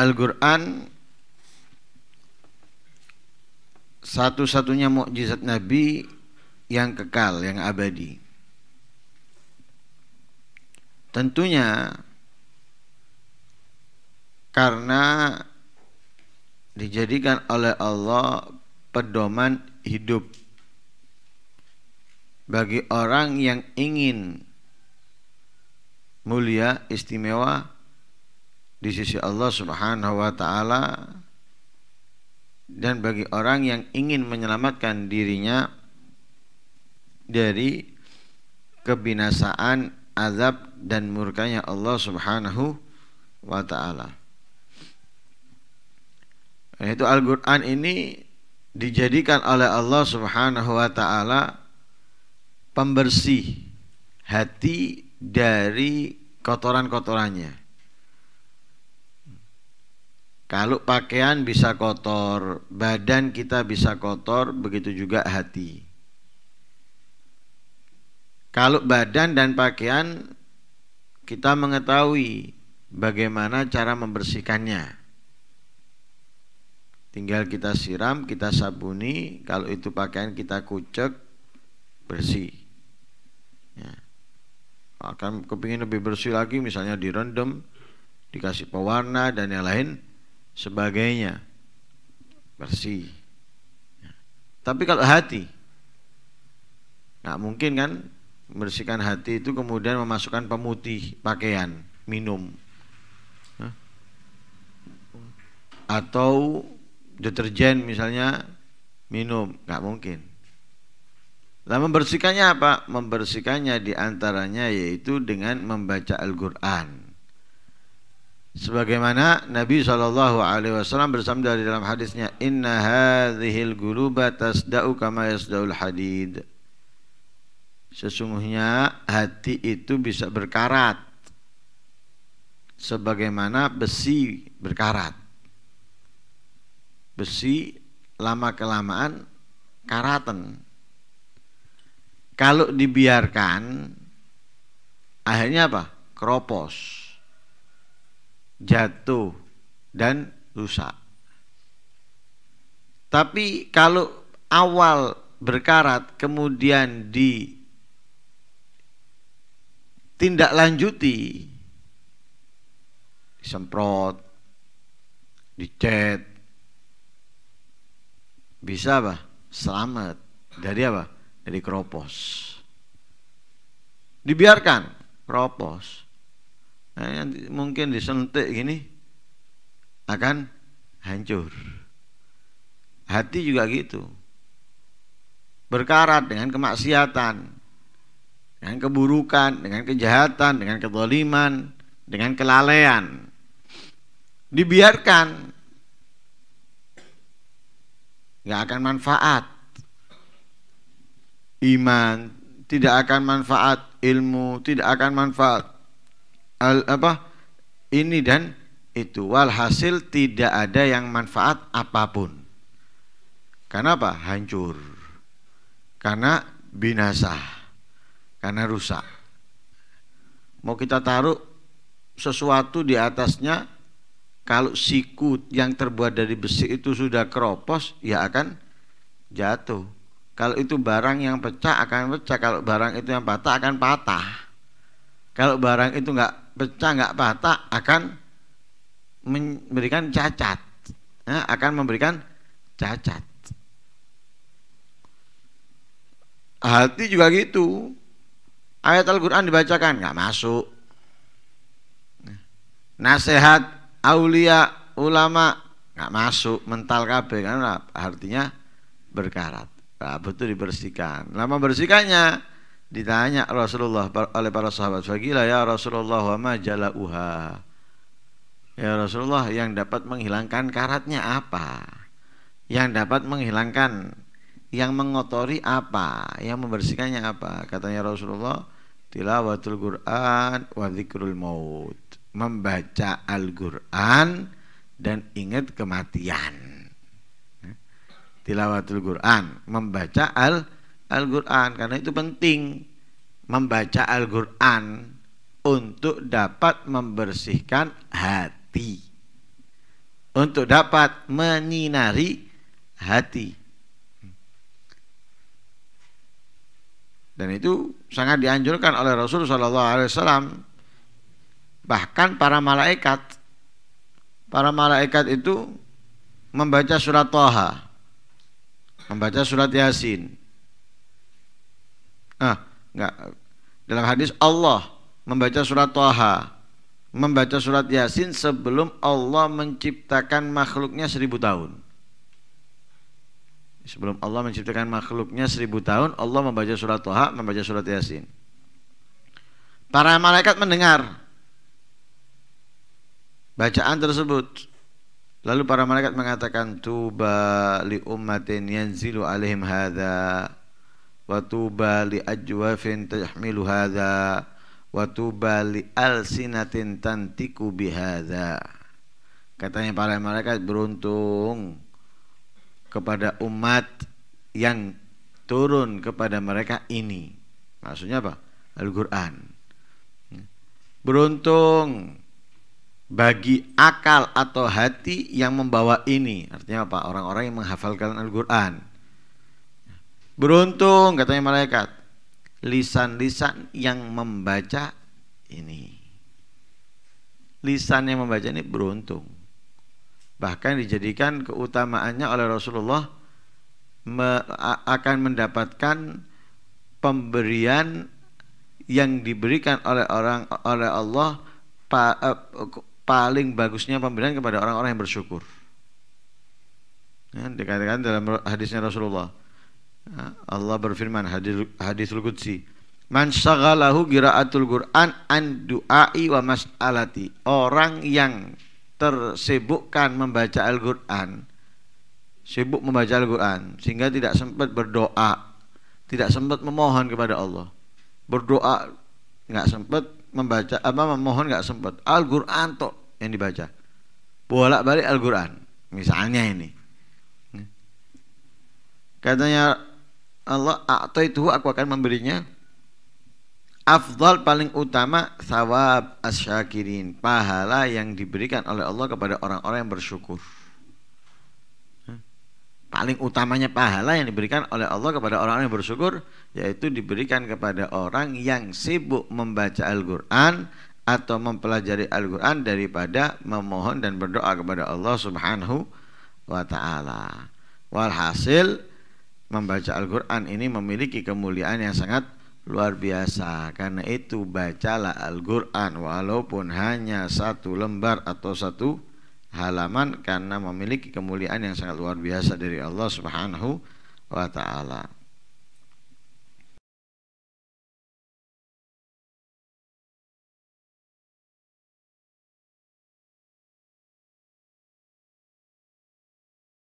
Al-Quran satu-satunya mukjizat Nabi yang kekal, yang abadi. Tentunya karena dijadikan oleh Allah pedoman hidup bagi orang yang ingin mulia, istimewa, di sisi Allah Subhanahu wa taala dan bagi orang yang ingin menyelamatkan dirinya dari kebinasaan, azab dan murkanya Allah Subhanahu wa taala. Itu Al-Qur'an ini dijadikan oleh Allah Subhanahu wa taala pembersih hati dari kotoran-kotorannya. Kalau pakaian bisa kotor, badan kita bisa kotor, begitu juga hati. Kalau badan dan pakaian kita mengetahui bagaimana cara membersihkannya. Tinggal kita siram, kita sabuni, kalau itu pakaian kita kucek bersih. Ya. Akan kepingin lebih bersih lagi misalnya direndam, dikasih pewarna dan yang lain sebagainya bersih tapi kalau hati nggak mungkin kan membersihkan hati itu kemudian memasukkan pemutih pakaian minum atau deterjen misalnya minum nggak mungkin lah membersihkannya apa membersihkannya diantaranya yaitu dengan membaca Al-Quran sebagaimana Nabi Shallallahu Alaihi Wasallam bersabda di dalam hadisnya Inna hadhil guluba dau kama yasda'ul hadid Sesungguhnya hati itu bisa berkarat sebagaimana besi berkarat. Besi lama kelamaan karatan. Kalau dibiarkan akhirnya apa? Keropos jatuh dan rusak. Tapi kalau awal berkarat kemudian di tindak lanjuti disemprot dicet bisa apa? selamat dari apa? dari kropos dibiarkan kropos Nah, mungkin disentik gini akan hancur hati juga gitu berkarat dengan kemaksiatan dengan keburukan, dengan kejahatan, dengan ketoliman dengan kelalaian. Dibiarkan. Gak akan manfaat. Iman tidak akan manfaat, ilmu tidak akan manfaat, al, apa ini dan itu walhasil tidak ada yang manfaat apapun karena apa hancur karena binasa karena rusak mau kita taruh sesuatu di atasnya kalau siku yang terbuat dari besi itu sudah keropos ya akan jatuh kalau itu barang yang pecah akan pecah kalau barang itu yang patah akan patah kalau barang itu enggak pecah nggak patah akan memberikan cacat ya, akan memberikan cacat hati juga gitu ayat Al-Quran dibacakan nggak masuk nasihat aulia ulama nggak masuk mental kabe kan artinya berkarat nah, betul dibersihkan lama bersihkannya Ditanya Rasulullah oleh para sahabat, "Fagilah ya Rasulullah wa ma uha. Ya Rasulullah, yang dapat menghilangkan karatnya apa? Yang dapat menghilangkan yang mengotori apa? Yang membersihkannya apa? Katanya Rasulullah, tilawatul Quran wa zikrul maut. Membaca Al-Qur'an dan ingat kematian. Ya. Tilawatul Quran, membaca Al-Qur'an Al-Quran karena itu penting membaca Al-Quran untuk dapat membersihkan hati untuk dapat menyinari hati dan itu sangat dianjurkan oleh Rasul saw. bahkan para malaikat para malaikat itu membaca surat Toha membaca surat Yasin ah enggak dalam hadis Allah membaca surat Taha membaca surat Yasin sebelum Allah menciptakan makhluknya seribu tahun sebelum Allah menciptakan makhluknya seribu tahun Allah membaca surat Taha membaca surat Yasin para malaikat mendengar bacaan tersebut lalu para malaikat mengatakan tuba li ummatin yanzilu alaihim hadza wa li ajwafin tahmilu hadza wa alsinatin tantiku katanya para mereka beruntung kepada umat yang turun kepada mereka ini maksudnya apa Al-Qur'an beruntung bagi akal atau hati yang membawa ini artinya apa orang-orang yang menghafalkan Al-Qur'an Beruntung katanya malaikat Lisan-lisan yang membaca ini Lisan yang membaca ini beruntung Bahkan dijadikan keutamaannya oleh Rasulullah me Akan mendapatkan pemberian yang diberikan oleh orang oleh Allah pa, e, paling bagusnya pemberian kepada orang-orang yang bersyukur. Ya, dikatakan dalam hadisnya Rasulullah, Allah berfirman hadis hadis qudsi Man syaghalahu qiraatul Qur'an an du'ai wa mas'alati. Orang yang tersibukkan membaca Al-Qur'an sibuk membaca Al-Qur'an sehingga tidak sempat berdoa, tidak sempat memohon kepada Allah. Berdoa nggak sempat membaca apa memohon nggak sempat. Al-Qur'an tok yang dibaca. Bolak-balik Al-Qur'an. Misalnya ini. Katanya Allah atau itu aku akan memberinya afdal paling utama sawab asyakirin pahala yang diberikan oleh Allah kepada orang-orang yang bersyukur paling utamanya pahala yang diberikan oleh Allah kepada orang-orang yang bersyukur yaitu diberikan kepada orang yang sibuk membaca Al-Qur'an atau mempelajari Al-Qur'an daripada memohon dan berdoa kepada Allah Subhanahu wa taala. Walhasil membaca Al-Quran ini memiliki kemuliaan yang sangat luar biasa karena itu bacalah Al-Quran walaupun hanya satu lembar atau satu halaman karena memiliki kemuliaan yang sangat luar biasa dari Allah Subhanahu wa taala.